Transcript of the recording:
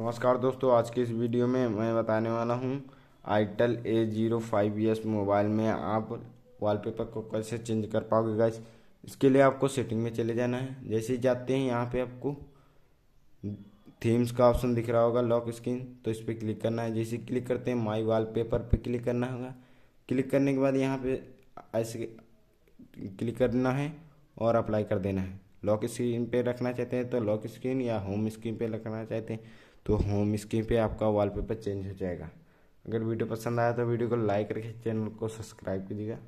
नमस्कार दोस्तों आज के इस वीडियो में मैं बताने वाला हूँ Itel A zero five S mobile में आप वॉलपेपर को कैसे चेंज कर पाओगे गाइस इसके लिए आपको सेटिंग में चले जाना है जैसे ही जाते हैं यहाँ पे आपको थीम्स का ऑप्शन दिख रहा होगा लॉक स्क्रीन तो इस पर क्लिक करना है जैसे क्लिक करते हैं माई पेपर पे क्लिक करना होगा क्लिक करने के बाद यहाँ पर ऐसे क्लिक करना है और अप्लाई कर देना है लॉक स्क्रीन पर रखना चाहते हैं तो लॉक स्क्रीन या होम स्क्रीन पर रखना चाहते हैं तो होम स्क्रीन पे आपका वॉलपेपर चेंज हो जाएगा अगर वीडियो पसंद आया तो वीडियो को लाइक करके चैनल को सब्सक्राइब कीजिएगा